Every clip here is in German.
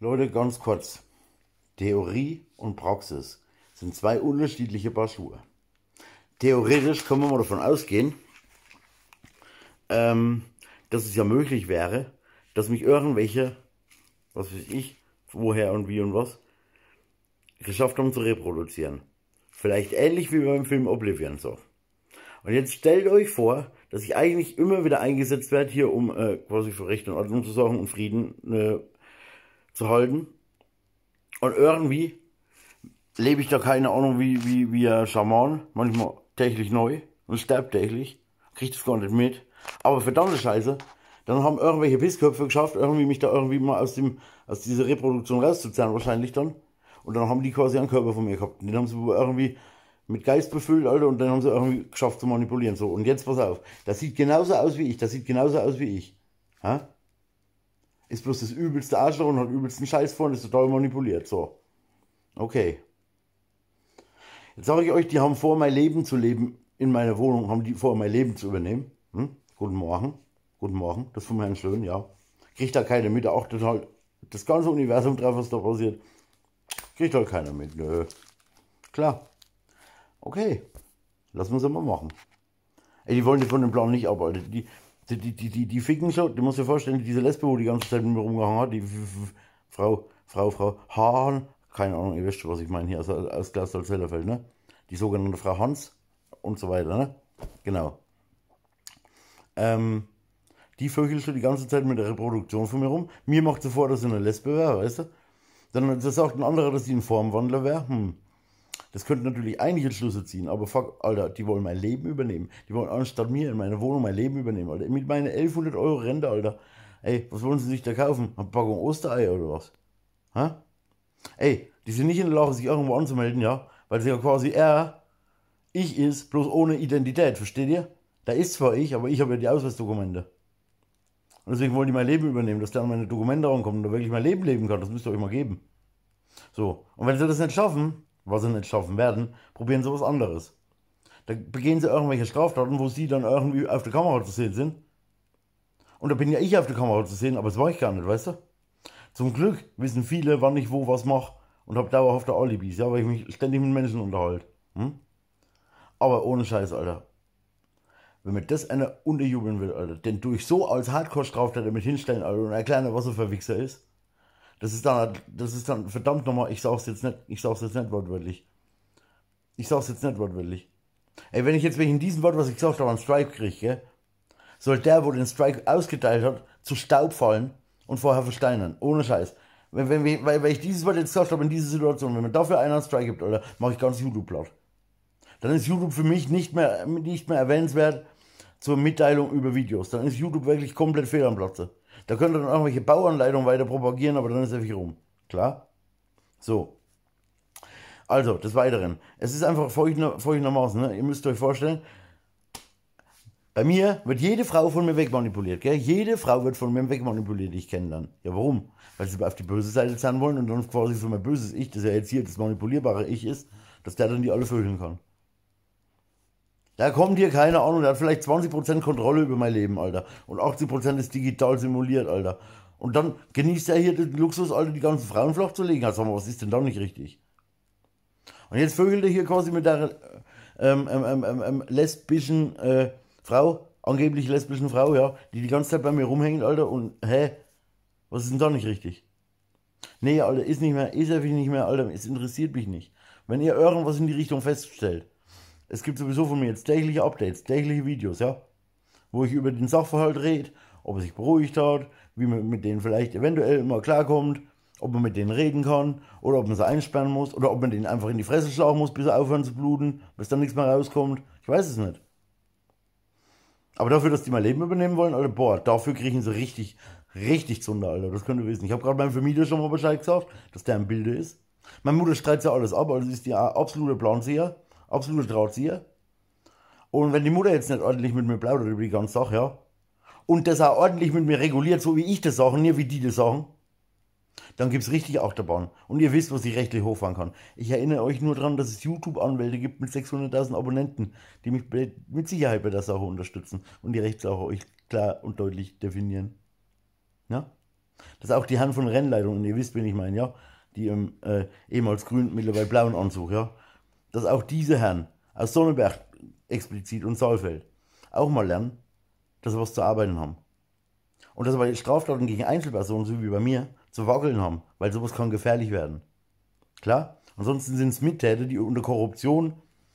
Leute, ganz kurz. Theorie und Praxis sind zwei unterschiedliche Paar Schuhe. Theoretisch können wir mal davon ausgehen, ähm, dass es ja möglich wäre, dass mich irgendwelche, was weiß ich, woher und wie und was, geschafft haben zu reproduzieren. Vielleicht ähnlich wie beim Film Oblivion so. Und jetzt stellt euch vor, dass ich eigentlich immer wieder eingesetzt werde hier, um äh, quasi für Recht und Ordnung zu sorgen und Frieden äh, zu halten. Und irgendwie lebe ich da keine Ahnung wie, wie, wie ein Schaman, manchmal täglich neu und sterbe täglich, Kriegt das gar nicht mit. Aber verdammte Scheiße, dann haben irgendwelche Pissköpfe geschafft, irgendwie mich da irgendwie mal aus, dem, aus dieser Reproduktion rauszuzerren wahrscheinlich dann. Und dann haben die quasi einen Körper von mir gehabt. Und den haben sie irgendwie mit Geist befüllt, Alter, und dann haben sie irgendwie geschafft zu manipulieren. So, und jetzt pass auf, das sieht genauso aus wie ich, das sieht genauso aus wie ich. Ha? ist bloß das übelste Arschloch und hat übelsten Scheiß vor und ist total manipuliert. So. Okay. Jetzt sage ich euch, die haben vor, mein Leben zu leben in meiner Wohnung, haben die vor, mein Leben zu übernehmen. Hm? Guten Morgen. Guten Morgen. Das ist von Herrn Schön, ja. Kriegt da keine mit, auch das halt das ganze Universum drauf, was da passiert. Kriegt halt keiner mit. Nö. Klar. Okay. Lassen wir es mal machen. Ey, die wollen die von dem Plan nicht arbeiten. Die, die, die, die, die ficken schon, du musst dir vorstellen, diese Lesbe, wo die ganze Zeit mit mir rumgehangen hat, die Frau, Frau, Frau Hahn, keine Ahnung, ihr wisst schon, was ich meine hier, aus, also, aus Glasdolzellerfeld, ne? Die sogenannte Frau Hans und so weiter, ne? Genau. Ähm, die vögelt schon die ganze Zeit mit der Reproduktion von mir rum. Mir macht sie vor, dass sie eine Lesbe wäre, weißt du? Dann sagt ein anderer, dass sie ein Formwandler wäre. Hm. Das könnten natürlich einige Schlüsse ziehen, aber fuck, Alter, die wollen mein Leben übernehmen. Die wollen anstatt mir in meiner Wohnung mein Leben übernehmen, Alter. Mit meinen 1100 Euro Rente, Alter. Ey, was wollen sie sich da kaufen? Eine Packung Ostereier oder was? Hä? Ey, die sind nicht in der Lage, sich irgendwo anzumelden, ja? Weil sie ja quasi er, ich ist, bloß ohne Identität, versteht ihr? Da ist zwar ich, aber ich habe ja die Ausweisdokumente. Und deswegen wollen die mein Leben übernehmen, dass da an meine Dokumente rankommen und da wirklich mein Leben leben kann. Das müsst ihr euch mal geben. So. Und wenn sie das nicht schaffen, was sie nicht schaffen werden, probieren sie was anderes. Da begehen sie irgendwelche Straftaten, wo sie dann irgendwie auf der Kamera zu sehen sind. Und da bin ja ich auf der Kamera zu sehen, aber das war ich gar nicht, weißt du? Zum Glück wissen viele, wann ich wo was mache und habe dauerhafte Alibis, ja, weil ich mich ständig mit Menschen unterhalte. Hm? Aber ohne Scheiß, Alter. Wenn mir das einer unterjubeln will, Alter, denn durch so als Hardcore-Straftäter mit hinstellen, Alter, und erklären, was er für Wichser ist, das ist dann, das ist dann verdammt nochmal, ich sag's jetzt nicht, ich sag's jetzt nicht wortwörtlich. Ich sag's jetzt nicht wortwörtlich. Ey, wenn ich jetzt wegen diesem Wort, was ich gesagt habe, einen Strike kriege, gell, soll der, wo den Strike ausgeteilt hat, zu Staub fallen und vorher versteinern. Ohne Scheiß. Wenn, wenn, weil, weil ich dieses Wort jetzt gesagt habe in dieser Situation, wenn man dafür einen Strike gibt, oder mache ich ganz YouTube platt. Dann ist YouTube für mich nicht mehr, nicht mehr erwähnenswert zur Mitteilung über Videos. Dann ist YouTube wirklich komplett fehl am Platze. Da könnt ihr dann irgendwelche Bauanleitungen weiter propagieren, aber dann ist er wieder rum. Klar? So. Also, des Weiteren. Es ist einfach folgendermaßen, ne? ihr müsst euch vorstellen, bei mir wird jede Frau von mir wegmanipuliert, gell? Jede Frau wird von mir wegmanipuliert, die ich kenne dann. Ja, warum? Weil sie auf die böse Seite zahlen wollen und dann quasi so mein böses Ich, das ja jetzt hier das manipulierbare Ich ist, dass der dann die alle vögeln kann. Da kommt hier keine Ahnung, der hat vielleicht 20% Kontrolle über mein Leben, Alter. Und 80% ist digital simuliert, Alter. Und dann genießt er hier den Luxus, Alter, die ganzen Frauen flach zu legen. Also, was ist denn da nicht richtig? Und jetzt vögelt er hier quasi mit der ähm ähm, ähm, ähm, ähm, lesbischen äh, Frau, angeblich lesbischen Frau, ja, die die ganze Zeit bei mir rumhängt, Alter. Und hä? Was ist denn da nicht richtig? Nee, Alter, ist nicht mehr, ist er nicht mehr, Alter, es interessiert mich nicht. Wenn ihr irgendwas in die Richtung feststellt, es gibt sowieso von mir jetzt tägliche Updates, tägliche Videos, ja, wo ich über den Sachverhalt rede, ob er sich beruhigt hat, wie man mit denen vielleicht eventuell immer klarkommt, ob man mit denen reden kann oder ob man sie einsperren muss oder ob man denen einfach in die Fresse schlagen muss, bis sie aufhören zu bluten, bis dann nichts mehr rauskommt. Ich weiß es nicht. Aber dafür, dass die mein Leben übernehmen wollen, Alter, boah, dafür kriegen sie richtig, richtig Zunder, Alter. Das könnt ihr wissen. Ich habe gerade meinem Vermieter schon mal Bescheid gesagt, dass der im Bilde ist. Meine Mutter streitet ja alles ab, also ist die absolute Planseher absoluter Drahtzieher. Und wenn die Mutter jetzt nicht ordentlich mit mir plaudert über die ganze Sache, ja, und das auch ordentlich mit mir reguliert, so wie ich das sage, nicht wie die das sagen, dann gibt es richtig Achterbahn. Und ihr wisst, was ich rechtlich hochfahren kann. Ich erinnere euch nur daran, dass es YouTube-Anwälte gibt mit 600.000 Abonnenten, die mich mit Sicherheit bei der Sache unterstützen und die Rechtssache euch klar und deutlich definieren. Ja? Das ist auch die Hand von Rennleitungen, ihr wisst, wen ich meine, ja? Die im äh, ehemals grün, mittlerweile blauen Anzug, ja? dass auch diese Herren aus Sonnenberg explizit und Saalfeld auch mal lernen, dass sie was zu arbeiten haben. Und dass sie bei Straftaten gegen Einzelpersonen, so wie bei mir, zu wackeln haben, weil sowas kann gefährlich werden. Klar? Ansonsten sind es Mittäter, die unter Korruption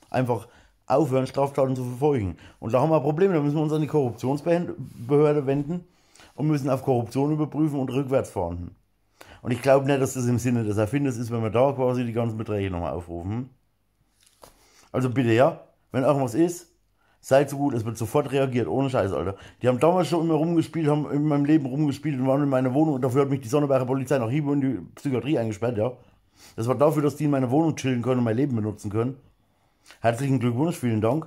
einfach aufhören, Straftaten zu verfolgen. Und da haben wir Probleme. Da müssen wir uns an die Korruptionsbehörde wenden und müssen auf Korruption überprüfen und rückwärts fahren. Und ich glaube nicht, dass das im Sinne des Erfinders ist, wenn wir da quasi die ganzen Beträge nochmal aufrufen. Also bitte, ja? Wenn irgendwas ist, seid so gut, es wird sofort reagiert, ohne Scheiß, Alter. Die haben damals schon immer rumgespielt, haben in meinem Leben rumgespielt und waren in meiner Wohnung und dafür hat mich die Sonneberger Polizei nach Hiebe in die Psychiatrie eingesperrt, ja? Das war dafür, dass die in meiner Wohnung chillen können und mein Leben benutzen können. Herzlichen Glückwunsch, vielen Dank.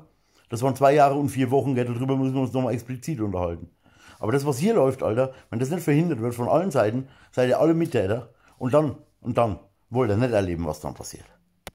Das waren zwei Jahre und vier Wochen, gell, darüber müssen wir uns nochmal explizit unterhalten. Aber das, was hier läuft, Alter, wenn das nicht verhindert wird von allen Seiten, seid ihr alle Mittäter. Und dann, und dann wollt ihr nicht erleben, was dann passiert.